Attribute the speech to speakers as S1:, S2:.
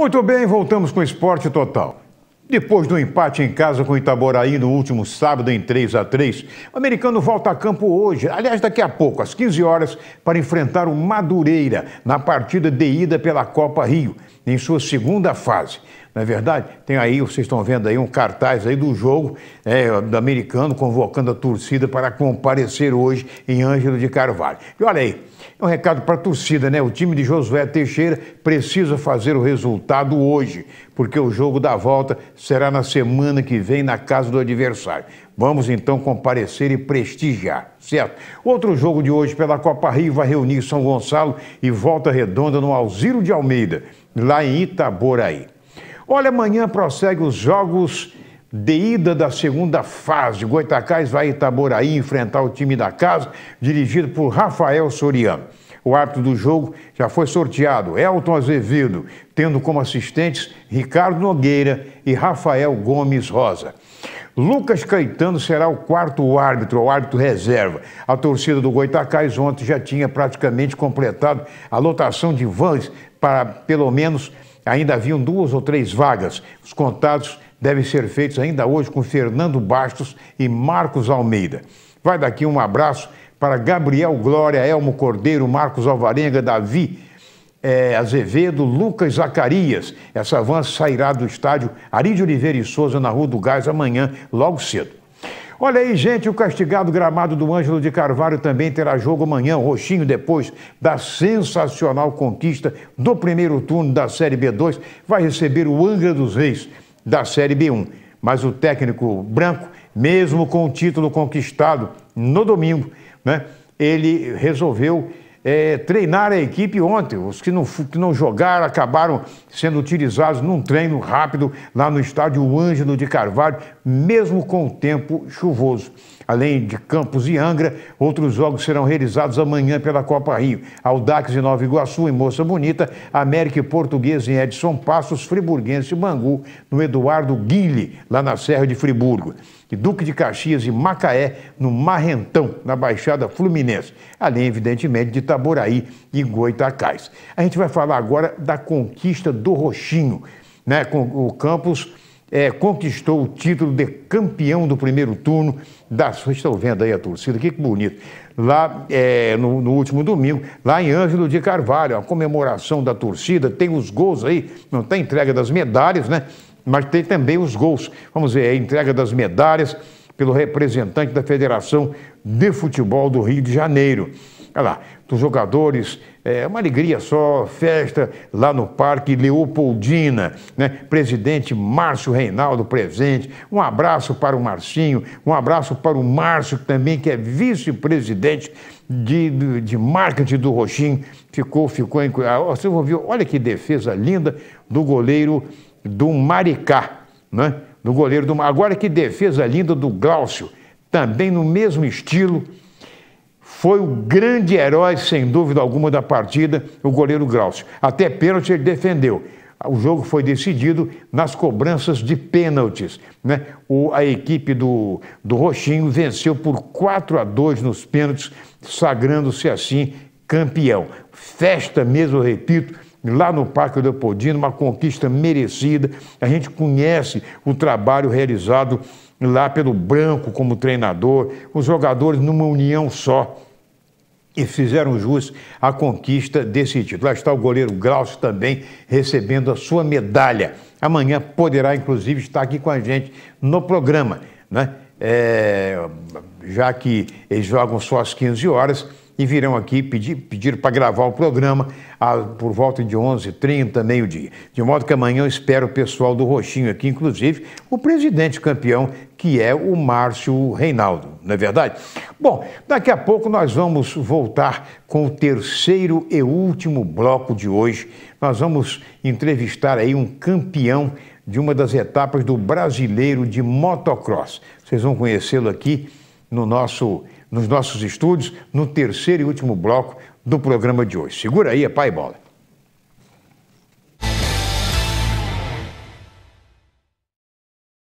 S1: Muito bem, voltamos com o Esporte Total. Depois do empate em casa com o Itaboraí no último sábado em 3 a 3 o americano volta a campo hoje, aliás, daqui a pouco, às 15 horas, para enfrentar o Madureira na partida de ida pela Copa Rio em sua segunda fase. Na é verdade, tem aí, vocês estão vendo aí um cartaz aí do jogo é, do americano convocando a torcida para comparecer hoje em Ângelo de Carvalho. E olha aí, é um recado para a torcida, né? O time de Josué Teixeira precisa fazer o resultado hoje, porque o jogo da volta será na semana que vem na casa do adversário. Vamos então comparecer e prestigiar, certo? Outro jogo de hoje pela Copa Rio vai reunir São Gonçalo e Volta Redonda no Alziro de Almeida. Lá em Itaboraí. Olha, amanhã prossegue os jogos de ida da segunda fase. Goitacás vai Itaboraí enfrentar o time da casa, dirigido por Rafael Soriano. O árbitro do jogo já foi sorteado, Elton Azevedo, tendo como assistentes Ricardo Nogueira e Rafael Gomes Rosa. Lucas Caetano será o quarto árbitro, o árbitro reserva. A torcida do Goitacás ontem já tinha praticamente completado a lotação de vans para, pelo menos, ainda haviam duas ou três vagas. Os contatos devem ser feitos ainda hoje com Fernando Bastos e Marcos Almeida. Vai daqui um abraço para Gabriel Glória, Elmo Cordeiro, Marcos Alvarenga, Davi é, Azevedo, Lucas Zacarias. Essa van sairá do estádio Ari de Oliveira e Souza, na Rua do Gás, amanhã, logo cedo. Olha aí, gente, o castigado gramado do Ângelo de Carvalho também terá jogo amanhã, roxinho, depois da sensacional conquista do primeiro turno da Série B2. Vai receber o Angra dos Reis da Série B1. Mas o técnico branco, mesmo com o título conquistado no domingo, né, ele resolveu é, treinar a equipe ontem. Os que não, que não jogaram acabaram sendo utilizados num treino rápido lá no estádio Ângelo de Carvalho, mesmo com o tempo chuvoso. Além de Campos e Angra, outros jogos serão realizados amanhã pela Copa Rio. Aldax e Nova Iguaçu em Moça Bonita, América e Portuguesa em Edson Passos, Friburguense e Bangu, no Eduardo Guille, lá na Serra de Friburgo de Duque de Caxias e Macaé, no Marrentão, na Baixada Fluminense, além, evidentemente, de Itaboraí e Goitacás. A gente vai falar agora da conquista do Roxinho, né? o campus é, conquistou o título de campeão do primeiro turno da. Vocês estão vendo aí a torcida, que bonito. Lá é, no, no, último domingo, lá em Ângelo de Carvalho, a comemoração da torcida, tem os gols aí, não tem entrega das medalhas, né? mas tem também os gols. Vamos ver é a entrega das medalhas pelo representante da Federação de Futebol do Rio de Janeiro. Olha lá, dos jogadores, é uma alegria só, festa lá no Parque Leopoldina, né? Presidente Márcio Reinaldo presente, um abraço para o Marcinho, um abraço para o Márcio também, que é vice-presidente de, de, de, marketing do Roxinho, ficou, ficou, vocês vão ver, olha que defesa linda do goleiro do Maricá, né? do goleiro do Agora que defesa linda do Glaucio, também no mesmo estilo. Foi o grande herói, sem dúvida alguma, da partida, o goleiro Glaucio. Até pênalti ele defendeu. O jogo foi decidido nas cobranças de pênaltis. Né? O, a equipe do, do Roxinho venceu por 4 a 2 nos pênaltis, sagrando-se assim campeão. Festa mesmo, repito, lá no Parque Leopoldino, uma conquista merecida. A gente conhece o trabalho realizado lá pelo Branco como treinador, os jogadores numa união só. E fizeram jus à conquista desse título. Lá está o goleiro Glaucio também recebendo a sua medalha. Amanhã poderá, inclusive, estar aqui com a gente no programa, né? É, já que eles jogam só às 15 horas, e virão aqui pedir, pedir para gravar o programa por volta de 11h30, meio-dia. De modo que amanhã eu espero o pessoal do Roxinho aqui, inclusive o presidente campeão, que é o Márcio Reinaldo, não é verdade? Bom, daqui a pouco nós vamos voltar com o terceiro e último bloco de hoje. Nós vamos entrevistar aí um campeão de uma das etapas do brasileiro de motocross. Vocês vão conhecê-lo aqui no nosso nos nossos estúdios no terceiro e último bloco do programa de hoje. Segura aí a é pai bola.